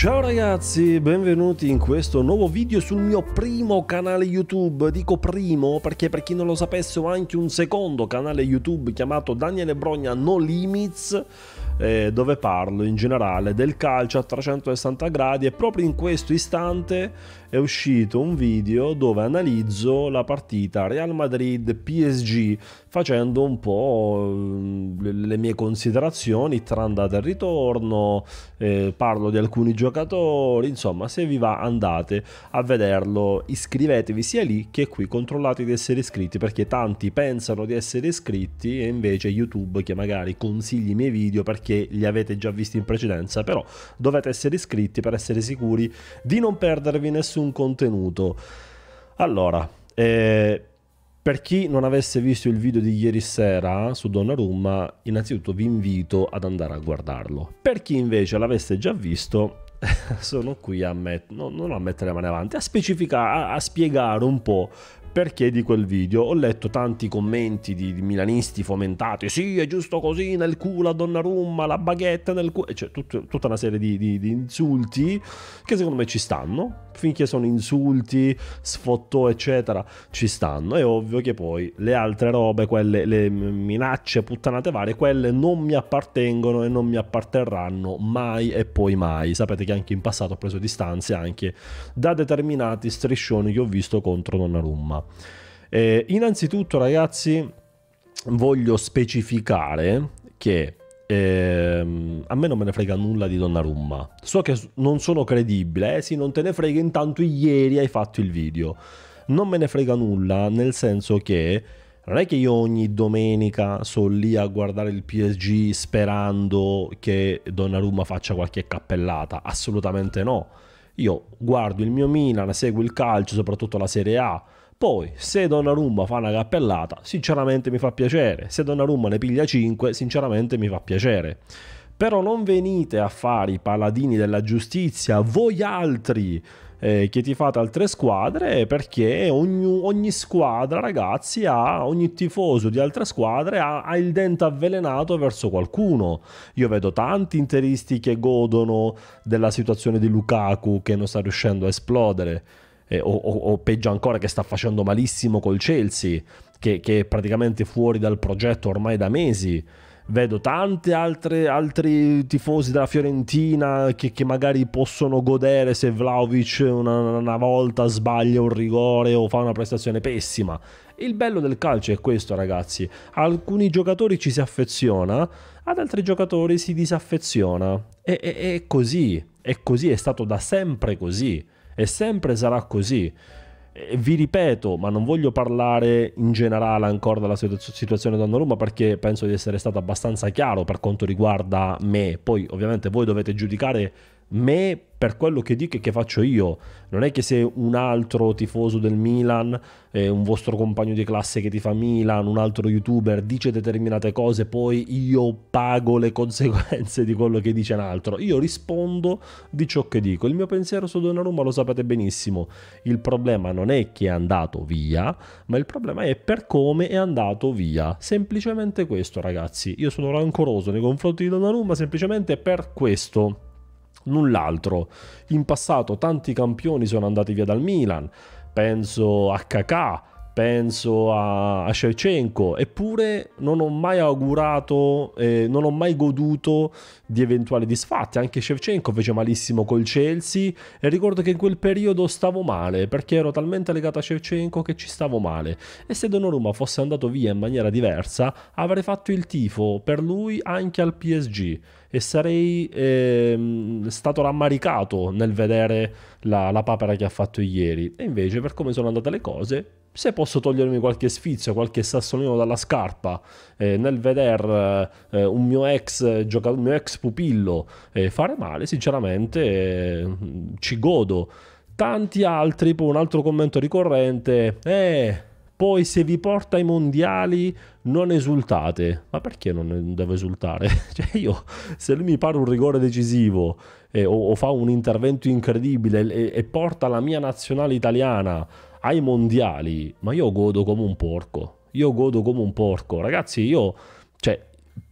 Ciao ragazzi, benvenuti in questo nuovo video sul mio primo canale YouTube. Dico primo perché per chi non lo sapesse ho anche un secondo canale YouTube chiamato Daniele Brogna No Limits eh, dove parlo in generale del calcio a 360 gradi e proprio in questo istante è uscito un video dove analizzo la partita Real Madrid-PSG facendo un po' mm, le mie considerazioni tra andata e ritorno, eh, parlo di alcuni giocatori, insomma se vi va andate a vederlo, iscrivetevi sia lì che qui, controllate di essere iscritti perché tanti pensano di essere iscritti e invece YouTube che magari consigli i miei video perché li avete già visti in precedenza, però dovete essere iscritti per essere sicuri di non perdervi nessun un contenuto. Allora, eh, per chi non avesse visto il video di ieri sera su Donnarumma, innanzitutto vi invito ad andare a guardarlo. Per chi invece l'avesse già visto, sono qui a met- no, non a mettere le mani avanti, a specificare, a, a spiegare un po' Perché di quel video? Ho letto tanti commenti di, di milanisti fomentati, sì è giusto così, nel culo a Donnarumma, la baghetta nel culo, cioè tut, tutta una serie di, di, di, insulti che secondo me ci stanno, finché sono insulti, sfottò eccetera, ci stanno, è ovvio che poi le altre robe, quelle, le minacce, puttanate varie, quelle non mi appartengono e non mi apparterranno mai e poi mai, sapete che anche in passato ho preso distanze anche da determinati striscioni che ho visto contro Donnarumma. Eh, innanzitutto ragazzi voglio specificare che eh, a me non me ne frega nulla di Donnarumma. So che non sono credibile, eh? sì, non te ne frega, intanto ieri hai fatto il video. Non me ne frega nulla, nel senso che non è che io ogni domenica sono lì a guardare il PSG sperando che Donnarumma faccia qualche cappellata, assolutamente no. Io guardo il mio Milan, seguo il calcio, soprattutto la Serie A poi, se Donnarumma fa una cappellata, sinceramente mi fa piacere. Se Donnarumma ne piglia 5, sinceramente mi fa piacere. Però non venite a fare i paladini della giustizia, voi altri eh, che ti fate altre squadre, perché ogni, ogni, squadra, ragazzi, ha, ogni tifoso di altre squadre ha, ha il dente avvelenato verso qualcuno. Io vedo tanti interisti che godono della situazione di Lukaku che non sta riuscendo a esplodere eh, o, o, o, peggio ancora che sta facendo malissimo col Chelsea, che, che, è praticamente fuori dal progetto ormai da mesi. Vedo tanti altre, altri tifosi della Fiorentina che, che, magari possono godere se Vlaovic una, una volta sbaglia un rigore o fa una prestazione pessima. Il bello del calcio è questo, ragazzi. A alcuni giocatori ci si affeziona, ad altri giocatori si disaffeziona. E, è, è così, è così, è stato da sempre così e sempre sarà così. E vi ripeto, ma non voglio parlare in generale ancora della situazione da Roma perché penso di essere stato abbastanza chiaro per quanto riguarda me. Poi ovviamente voi dovete giudicare me per quello che dico e che faccio io. Non è che se un altro tifoso del Milan, eh, un vostro compagno di classe che ti fa Milan, un altro youtuber dice determinate cose, poi io pago le conseguenze di quello che dice un altro. Io rispondo di ciò che dico. Il mio pensiero su Donnarumma lo sapete benissimo. Il problema non è che è andato via, ma il problema è per come è andato via. Semplicemente questo, ragazzi. Io sono rancoroso nei confronti di Donnarumma semplicemente per questo null'altro. In passato tanti campioni sono andati via dal Milan, penso a Kakà, penso a, a Shevchenko, eppure non ho mai augurato, eh, non ho mai goduto di eventuali disfatte, anche Shevchenko fece malissimo col Chelsea e ricordo che in quel periodo stavo male perché ero talmente legato a Shevchenko che ci stavo male e se Donnarumma fosse andato via in maniera diversa avrei fatto il tifo per lui anche al PSG e sarei eh, stato rammaricato nel vedere la, la papera che ha fatto ieri e invece per come sono andate le cose se posso togliermi qualche sfizio, qualche sassolino dalla scarpa eh, nel vedere eh, un, mio ex, gioca- un mio ex pupillo eh, fare male, sinceramente eh, ci godo. Tanti altri, poi un altro commento ricorrente, eh, poi se vi porta ai mondiali non esultate. Ma perché non devo esultare? cioè io, se lui mi pare un rigore decisivo eh, o, o, fa un intervento incredibile e, e porta la mia nazionale italiana ai mondiali, ma io godo come un porco. Io godo come un porco. Ragazzi, io, cioè,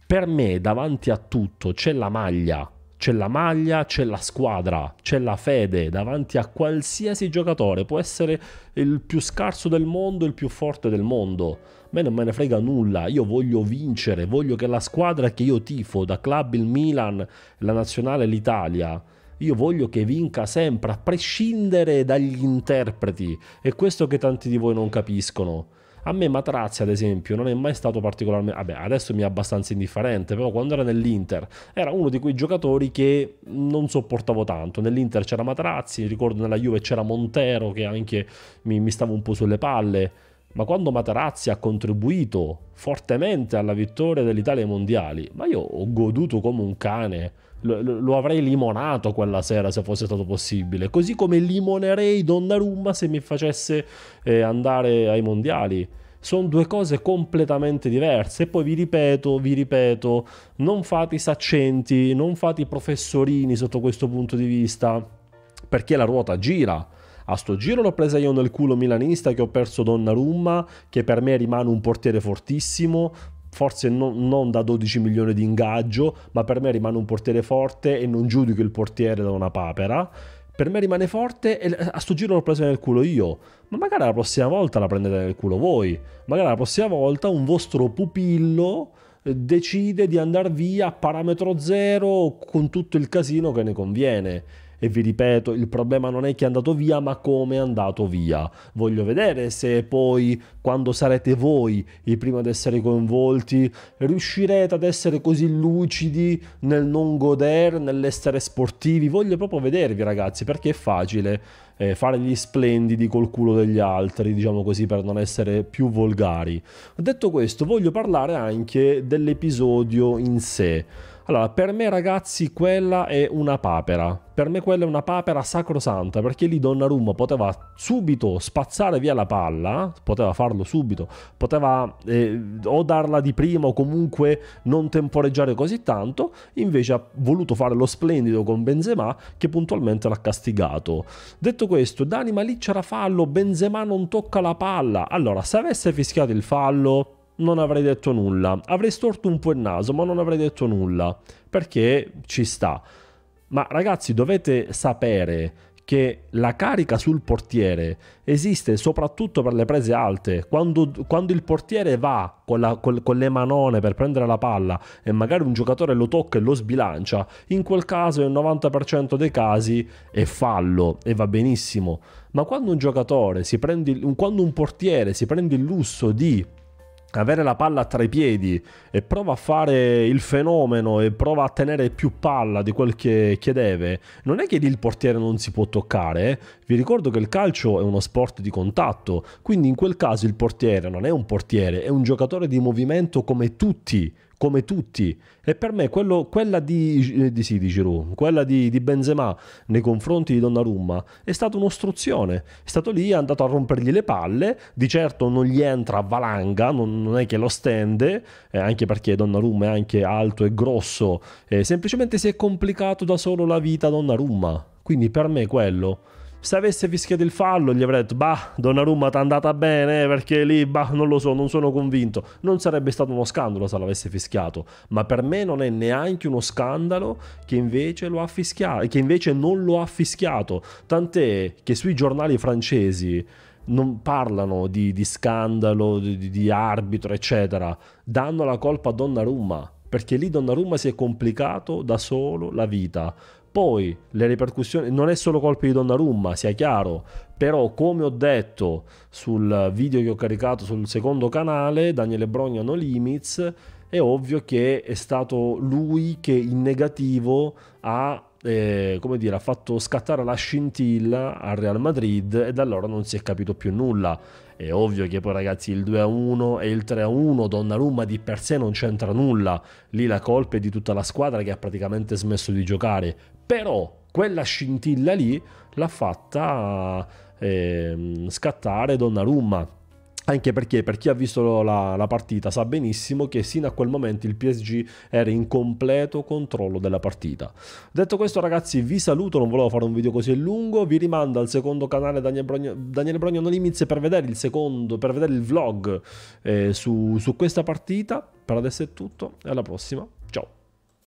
per me davanti a tutto c'è la maglia. C'è la maglia, c'è la squadra, c'è la fede davanti a qualsiasi giocatore. Può essere il più scarso del mondo, il più forte del mondo. A me non me ne frega nulla, io voglio vincere, voglio che la squadra che io tifo, da club il Milan, la nazionale l'Italia, io voglio che vinca sempre, a prescindere dagli interpreti. È questo che tanti di voi non capiscono. A me Matrazzi, ad esempio, non è mai stato particolarmente... Vabbè, adesso mi è abbastanza indifferente, però quando era nell'Inter era uno di quei giocatori che non sopportavo tanto. Nell'Inter c'era Matrazzi, ricordo nella Juve c'era Montero che anche mi, mi stava un po' sulle palle ma quando Materazzi ha contribuito fortemente alla vittoria dell'Italia ai mondiali, ma io ho goduto come un cane, lo, lo, avrei limonato quella sera se fosse stato possibile, così come limonerei Donnarumma se mi facesse eh, andare ai mondiali. Sono due cose completamente diverse. E poi vi ripeto, vi ripeto, non fate i saccenti, non fate i professorini sotto questo punto di vista, perché la ruota gira a sto giro l'ho presa io nel culo milanista che ho perso Donnarumma, che per me rimane un portiere fortissimo, forse non, non, da 12 milioni di ingaggio, ma per me rimane un portiere forte e non giudico il portiere da una papera. Per me rimane forte e eh, a sto giro l'ho presa nel culo io. Ma magari la prossima volta la prendete nel culo voi. Magari la prossima volta un vostro pupillo eh, decide di andare via a parametro zero con tutto il casino che ne conviene. E vi ripeto, il problema non è che è andato via, ma come è andato via. Voglio vedere se poi, quando sarete voi i primi ad essere coinvolti, riuscirete ad essere così lucidi nel non godere, nell'essere sportivi. Voglio proprio vedervi, ragazzi, perché è facile eh, fare gli splendidi col culo degli altri, diciamo così, per non essere più volgari. Detto questo, voglio parlare anche dell'episodio in sé. Allora, per me ragazzi quella è una papera. Per me quella è una papera sacrosanta perché lì Donnarumma poteva subito spazzare via la palla, poteva farlo subito, poteva eh, o darla di prima o comunque non temporeggiare così tanto, invece ha voluto fare lo splendido con Benzema che puntualmente l'ha castigato. Detto questo, Dani ma lì c'era fallo, Benzema non tocca la palla. Allora, se avesse fischiato il fallo non avrei detto nulla. Avrei storto un po' il naso, ma non avrei detto nulla, perché ci sta. Ma ragazzi, dovete sapere che la carica sul portiere esiste soprattutto per le prese alte. Quando, quando il portiere va con, la, con, con, le manone per prendere la palla e magari un giocatore lo tocca e lo sbilancia, in quel caso nel 90% dei casi è fallo e va benissimo. Ma quando un giocatore si prende, quando un portiere si prende il lusso di avere la palla tra i piedi e prova a fare il fenomeno e prova a tenere più palla di quel che, che deve, non è che lì il portiere non si può toccare. Eh? Vi ricordo che il calcio è uno sport di contatto, quindi in quel caso il portiere non è un portiere, è un giocatore di movimento come tutti come tutti. E per me quello, quella di, eh, di, sì, di Giroud, quella di, di, Benzema nei confronti di Donnarumma è stata un'ostruzione. È stato lì, è andato a rompergli le palle, di certo non gli entra a valanga, non, non è che lo stende, eh, anche perché Donnarumma è anche alto e grosso, eh, semplicemente si è complicato da solo la vita a Donnarumma. Quindi per me quello se avesse fischiato il fallo gli avrei detto Bah, Donnarumma ti è andata bene eh, perché lì, bah, non lo so, non sono convinto. Non sarebbe stato uno scandalo se l'avesse fischiato, ma per me non è neanche uno scandalo che invece, lo ha fischiato, che invece non lo ha fischiato. Tant'è che sui giornali francesi non parlano di, di scandalo, di, di arbitro, eccetera. Danno la colpa a Donnarumma, perché lì Donnarumma si è complicato da solo la vita poi le ripercussioni, non è solo colpi di Donnarumma, sia chiaro, però come ho detto sul video che ho caricato sul secondo canale, Daniele Brogna No Limits, è ovvio che è stato lui che in negativo ha eh, come dire, ha fatto scattare la scintilla al Real Madrid e da allora non si è capito più nulla. È ovvio che poi ragazzi il 2-1 e il 3-1 Donnarumma di per sé non c'entra nulla, lì la colpa è di tutta la squadra che ha praticamente smesso di giocare, però quella scintilla lì l'ha fatta eh, scattare Donnarumma anche perché per chi ha visto la, la, partita sa benissimo che sino a quel momento il PSG era in completo controllo della partita. Detto questo ragazzi vi saluto, non volevo fare un video così lungo, vi rimando al secondo canale Daniel Brogno, Daniel Brogno No Limits per vedere il secondo, per vedere il vlog eh, su, su questa partita. Per adesso è tutto e alla prossima.